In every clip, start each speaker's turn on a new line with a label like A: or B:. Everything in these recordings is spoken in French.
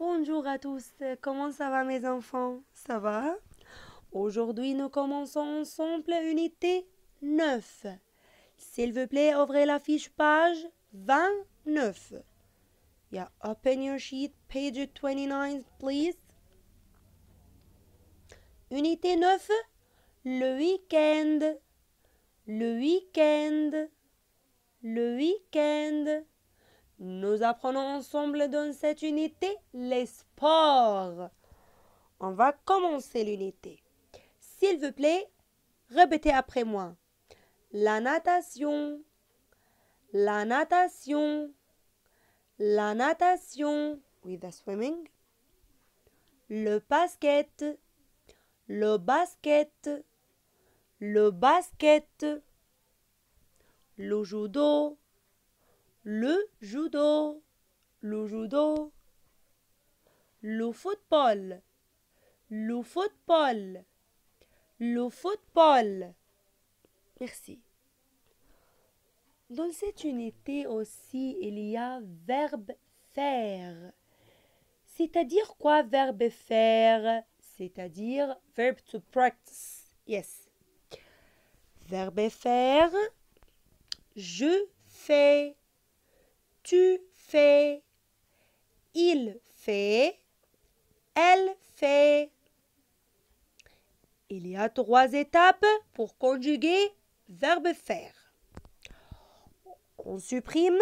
A: Bonjour à tous, comment ça va mes enfants Ça va Aujourd'hui nous commençons ensemble unité 9. S'il vous plaît, ouvrez la fiche page 29. Yeah, open your sheet, page 29, please. Unité 9, le week-end. Le week-end. Le week-end. Nous apprenons ensemble dans cette unité les sports. On va commencer l'unité. S'il vous plaît, répétez après moi. La natation, la natation, la natation, with the swimming. Le basket, le basket, le basket, le judo, le judo, le judo, le football, le football, le football. Merci. Dans cette unité aussi, il y a verbe faire. C'est-à-dire quoi verbe faire C'est-à-dire verbe to practice. Yes. Verbe faire. Je fais. Tu fais. Il fait. Elle fait. Il y a trois étapes pour conjuguer verbe faire. On supprime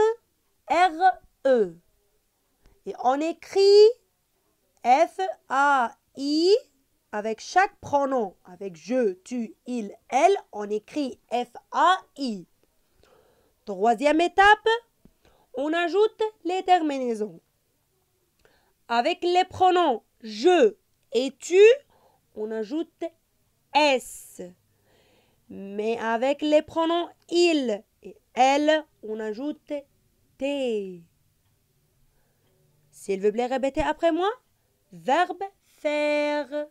A: R-E et on écrit F-A-I avec chaque pronom, avec je, tu, il, elle, on écrit F-A-I. Troisième étape, on ajoute les terminaisons. Avec les pronoms je et tu, on ajoute s. Mais avec les pronoms il et elle, on ajoute t. S'il vous plaît, répétez après moi. Verbe faire.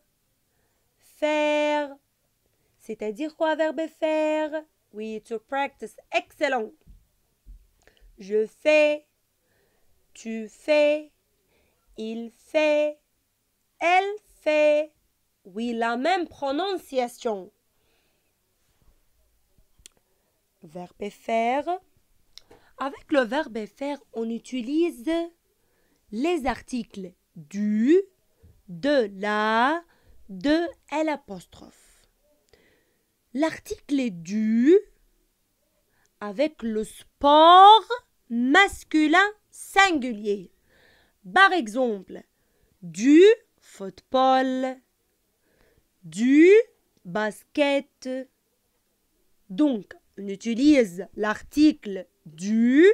A: Faire. C'est-à-dire quoi, verbe faire? Oui, to practice. Excellent. Je fais, tu fais, il fait, elle fait. Oui, la même prononciation. Verbe faire. Avec le verbe faire, on utilise les articles du, de la, de l'apostrophe. L'article est du avec le sport masculin singulier. Par exemple, du football, du basket. Donc, on utilise l'article du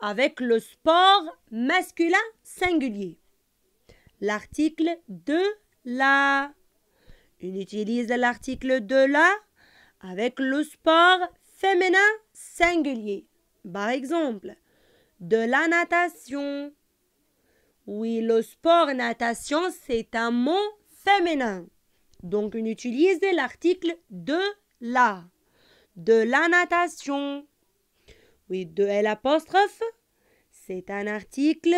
A: avec le sport masculin singulier. L'article de la. On utilise l'article de la avec le sport féminin singulier. Par exemple, de la natation. Oui, le sport natation, c'est un mot féminin. Donc, on utilise l'article de la. De la natation. Oui, de l'apostrophe, c'est un article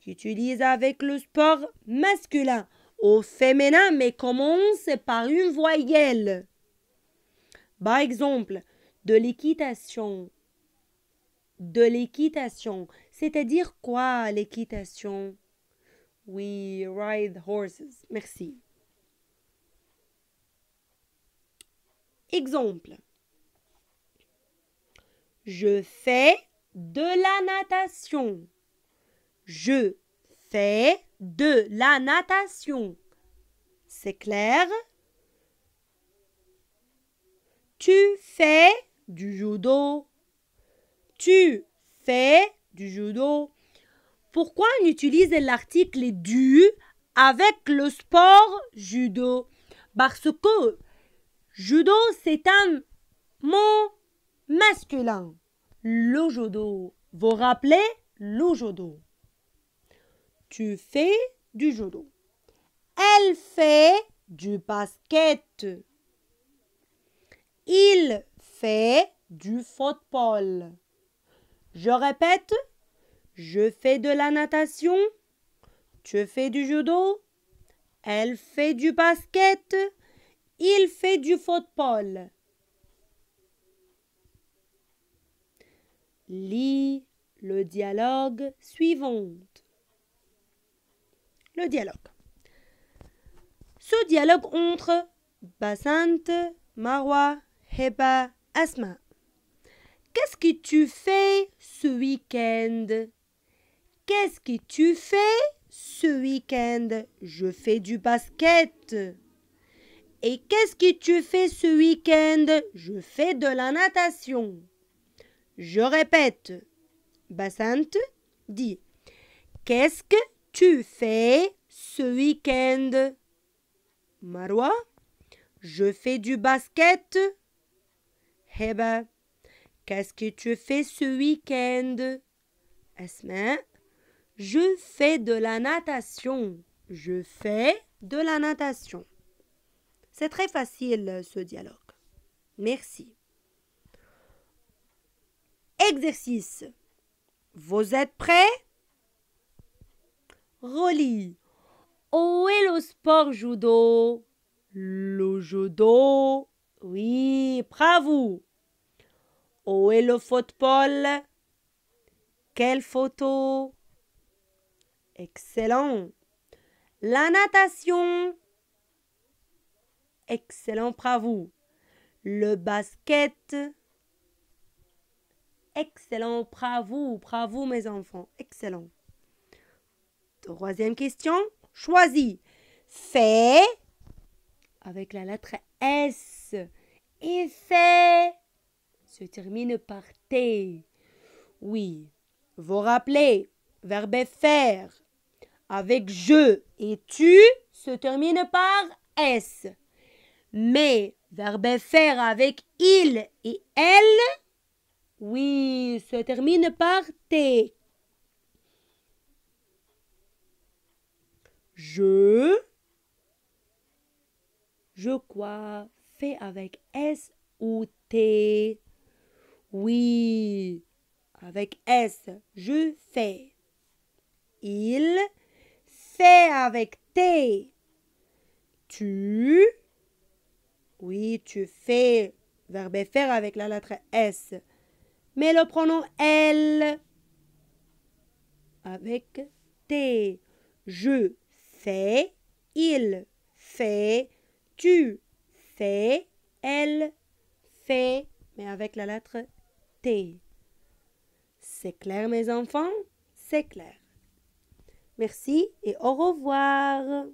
A: qui utilise avec le sport masculin au féminin, mais commence par une voyelle. Par exemple, de l'équitation de l'équitation. C'est-à-dire quoi l'équitation We ride horses. Merci. Exemple. Je fais de la natation. Je fais de la natation. C'est clair Tu fais du judo tu fais du judo, pourquoi on utilise l'article du avec le sport judo Parce que judo, c'est un mot masculin. Le judo. Vous rappelez le judo. Tu fais du judo. Elle fait du basket. Il fait du football. Je répète, je fais de la natation, tu fais du judo, elle fait du basket, il fait du football. Lis le dialogue suivant. Le dialogue. Ce dialogue entre Basante, Marwa, Heba, Asma. Qu'est-ce que tu fais ce week-end Qu'est-ce que tu fais ce week-end Je fais du basket. Et qu'est-ce que tu fais ce week-end Je fais de la natation. Je répète. Basante dit Qu'est-ce que tu fais ce week-end Marois, Je fais du basket. ben. Qu'est-ce que tu fais ce week-end Asma, je fais de la natation. Je fais de la natation. C'est très facile ce dialogue. Merci. Exercice. Vous êtes prêts Relis. Où est le sport judo Le judo. Oui, bravo. Où est le football? Quelle photo? Excellent. La natation. Excellent, bravo. Le basket. Excellent, bravo, bravo mes enfants, excellent. Troisième question, choisis. Fait avec la lettre S. Et fait se termine par T. Oui, vous rappelez, verbe faire avec je et tu se termine par S. Mais verbe faire avec il et elle, oui, se termine par T. Je, je crois. fait avec S ou T. Oui, avec S, je fais. Il fait avec T. Tu. Oui, tu fais. Verbe faire avec la lettre S. Mais le pronom elle avec T. Je fais, il fait, tu fais, elle fait, mais avec la lettre c'est clair, mes enfants C'est clair. Merci et au revoir.